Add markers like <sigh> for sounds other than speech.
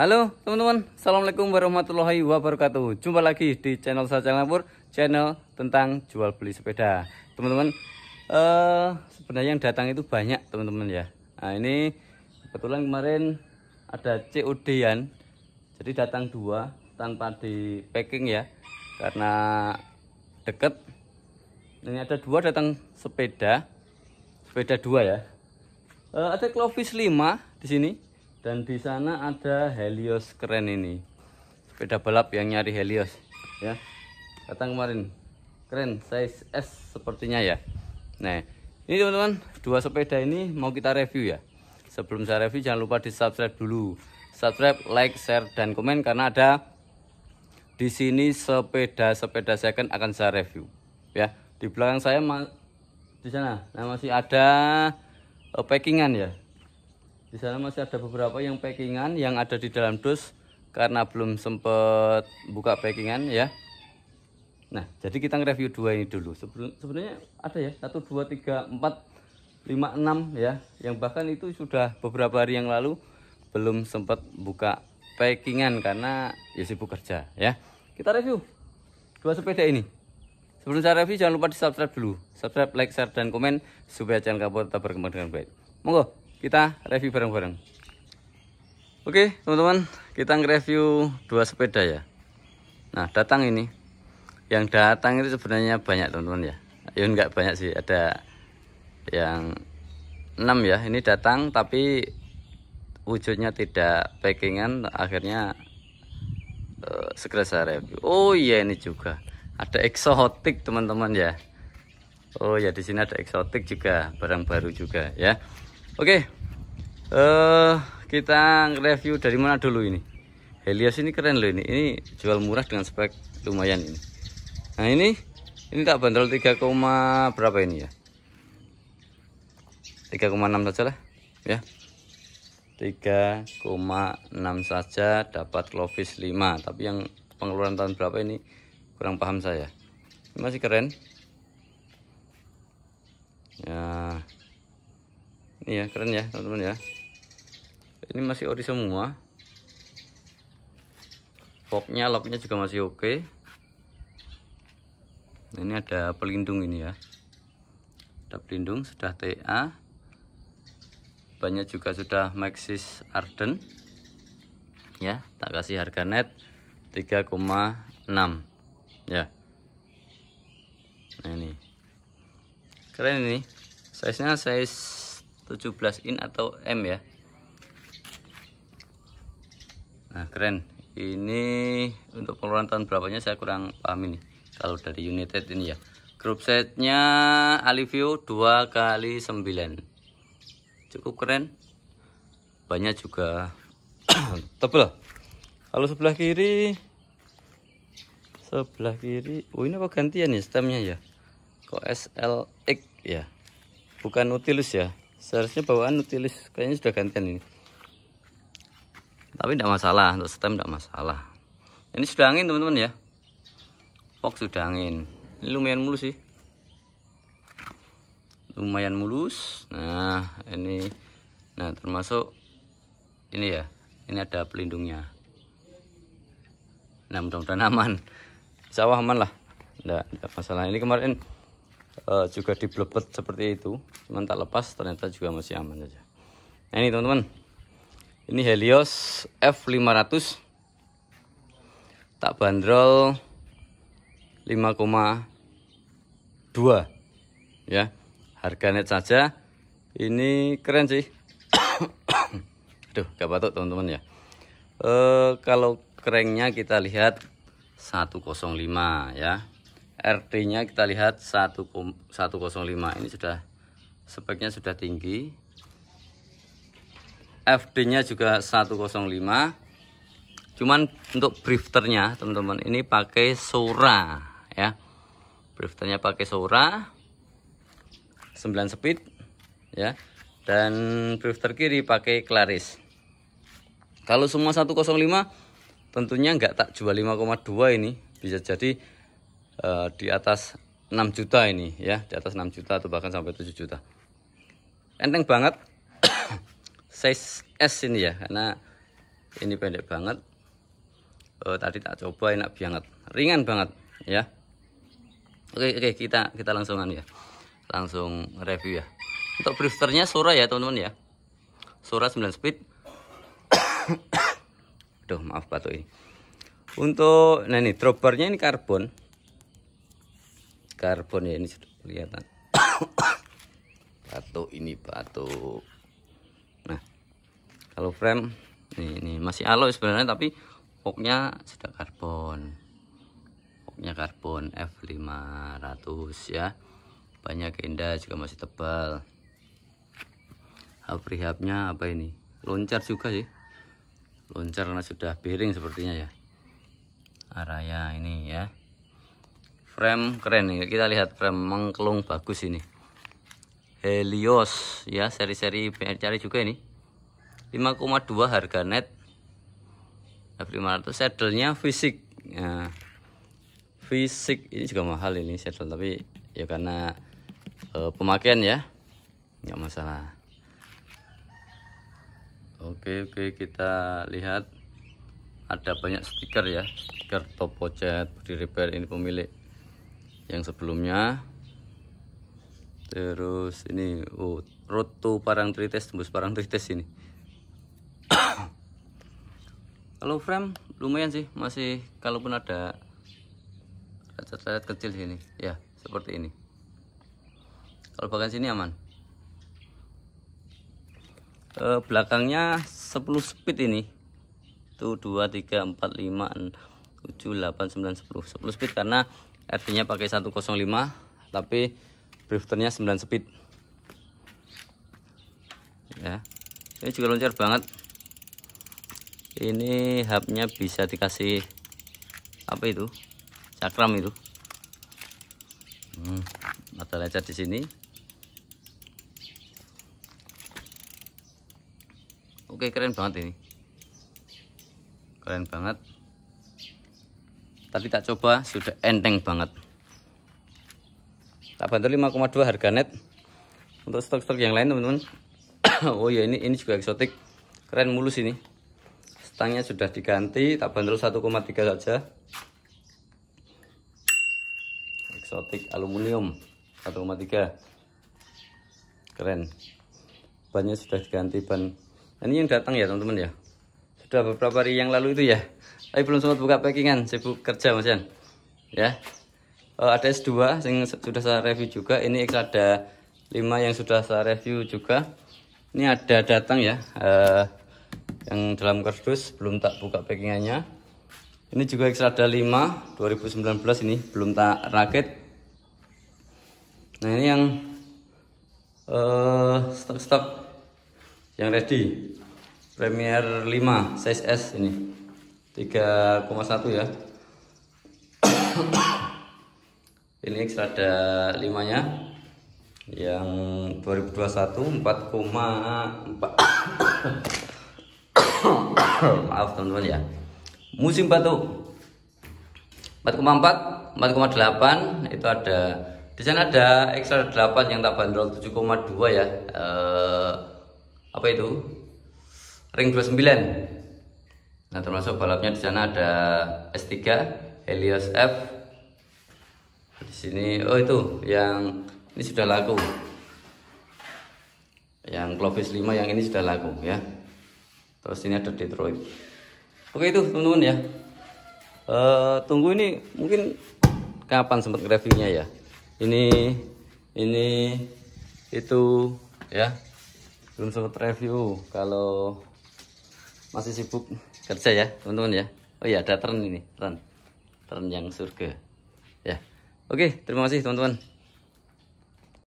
Halo teman-teman, Assalamualaikum warahmatullahi wabarakatuh Jumpa lagi di channel Sajang Lampur Channel tentang jual beli sepeda Teman-teman, eh, sebenarnya yang datang itu banyak teman-teman ya Nah ini kebetulan kemarin ada COD-an Jadi datang dua tanpa di packing ya Karena deket Ini ada dua datang sepeda Sepeda dua ya eh, Ada Clovis 5 di sini dan di sana ada Helios keren ini sepeda balap yang nyari Helios ya kata kemarin keren size S sepertinya ya nah ini teman-teman dua sepeda ini mau kita review ya sebelum saya review jangan lupa di subscribe dulu subscribe like share dan komen karena ada di sini sepeda-sepeda second kan akan saya review ya di belakang saya di sana nah masih ada eh, packingan ya di sana masih ada beberapa yang packingan yang ada di dalam dus karena belum sempat buka packingan ya. Nah, jadi kita nge-review dua ini dulu. Sebenarnya ada ya, 1 2 3 4 5 6 ya, yang bahkan itu sudah beberapa hari yang lalu belum sempat buka packingan karena ya sibuk kerja ya. Kita review dua sepeda ini. Sebelum saya review jangan lupa di-subscribe dulu. Subscribe, like, share dan komen supaya channel kamu tetap berkembang dengan baik. Monggo kita review bareng-bareng oke teman-teman kita nge-review dua sepeda ya nah datang ini yang datang itu sebenarnya banyak teman-teman ya ya enggak banyak sih ada yang enam ya ini datang tapi wujudnya tidak packingan akhirnya uh, segera saya review oh iya ini juga ada eksotik teman-teman ya oh ya di sini ada eksotik juga barang baru juga ya Oke. Okay. Uh, eh, kita review dari mana dulu ini? Helios ini keren loh ini. Ini jual murah dengan spek lumayan ini. Nah, ini ini tak bandrol 3, berapa ini ya? 3,6 saja lah ya. 3,6 saja dapat Clovis 5, tapi yang pengeluaran tahun berapa ini kurang paham saya. Ini masih keren. Ya, ini ya keren ya teman-teman ya ini masih ori semua foknya locknya juga masih oke okay. nah, ini ada pelindung ini ya ada pelindung sudah TA banyak juga sudah Maxis Arden ya tak kasih harga net 3,6 ya nah ini keren ini size nya size 17 in atau M ya nah keren ini untuk pengeluaran tahun berapanya saya kurang paham ini kalau dari United ini ya grup setnya Alivio 2 kali 9 cukup keren banyak juga <clears throat> tebel kalau sebelah kiri sebelah kiri oh ini apa gantian ya stemnya ya kok SLX ya bukan utilis ya seharusnya bawaan nutilis kayaknya sudah gantian ini tapi tidak masalah untuk stem tidak masalah ini sudah angin teman-teman ya pok sudah angin ini lumayan mulus sih lumayan mulus nah ini nah termasuk ini ya ini ada pelindungnya nah mudah-mudahan aman sawah aman lah tidak masalah ini kemarin uh, juga diblebet seperti itu cuman tak lepas ternyata juga masih aman saja nah ini teman-teman ini Helios F500 tak bandrol 5,2 ya harga net saja ini keren sih <coughs> aduh gak batuk teman-teman ya e, kalau kerennya kita lihat 105 ya RT nya kita lihat 105 ini sudah speknya sudah tinggi FD nya juga 105 cuman untuk brifternya teman-teman ini pakai Sora ya Brifternya pakai Sora 9 speed ya dan brifter kiri pakai Claris kalau semua 105 tentunya nggak tak jual 5,2 ini bisa jadi uh, di atas 6 juta ini ya di atas 6 juta atau bahkan sampai 7 juta enteng banget <coughs> size S ini ya karena ini pendek banget uh, tadi tak coba enak banget ringan banget ya oke oke kita kita langsungan ya langsung review ya untuk briefernya Sora ya teman-teman ya Sora 9 speed <coughs> Aduh maaf batu ini Untuk nah ini dropernya ini karbon karbon ya ini sudah kelihatan <coughs> batu ini batu nah kalau frame ini, ini masih alloy sebenarnya tapi poknya sudah karbon poknya karbon F500 ya banyak indah juga masih tebal hub rehabnya apa ini loncar juga sih loncar karena sudah piring sepertinya ya araya ini ya frame keren ya kita lihat frame mengkelung bagus ini Helios ya seri-seri BR cari juga ini 5,2 harga net F500 saddlenya fisik Ya. fisik ini juga mahal ini saddle tapi ya karena e, pemakaian ya nggak masalah oke oke kita lihat ada banyak stiker ya stiker top Jet di repair ini pemilik yang sebelumnya terus ini oh, road to trites tembus parang trites ini <coughs> kalau frame lumayan sih masih kalaupun ada cacat-cacat kecil sini ya seperti ini kalau bagian sini aman e, belakangnya 10 speed ini tuh 2 3 4 5 6 7 8 9 10 10 speed karena rt nya pakai 105 tapi drifternya 9 speed. Ya. Ini juga loncer banget. Ini hubnya bisa dikasih apa itu? Cakram itu. Hmm, ada lecet di sini. Oke, keren banget ini. Keren banget. Tapi tak coba sudah enteng banget tak bantu 5,2 harga net untuk stok-stok yang lain teman-teman <coughs> oh ya ini ini juga eksotik keren mulus ini stangnya sudah diganti tak bantu 1,3 saja eksotik aluminium 1,3 keren bannya sudah diganti ban ini yang datang ya teman-teman ya sudah beberapa hari yang lalu itu ya tapi belum sempat buka packingan sibuk kerja mas Jan. ya uh, ada S2 yang sudah saya review juga ini X ada 5 yang sudah saya review juga ini ada datang ya uh, yang dalam kardus belum tak buka packingannya ini juga X ada 5 2019 ini belum tak rakit nah ini yang eh, stok stok uh, yang ready Premier 5 size S ini 3,1 ya <coughs> ini ada 5 nya yang 2021 4,4 <coughs> maaf teman-teman ya musim batu 4,4 4,8 itu ada di sana ada ekstra 8 yang tak bandrol 7,2 ya eh, apa itu ring 29 Nah termasuk balapnya di sana ada S3 Helios F. Di sini oh itu yang ini sudah laku. Yang Clovis 5 yang ini sudah laku ya. Terus ini ada Detroit. Oke itu teman-teman ya. E, tunggu ini mungkin kapan sempat reviewnya ya. Ini ini itu ya belum sempat review kalau masih sibuk kerja ya teman-teman ya oh iya ada tren ini tren tren yang surga ya oke terima kasih teman-teman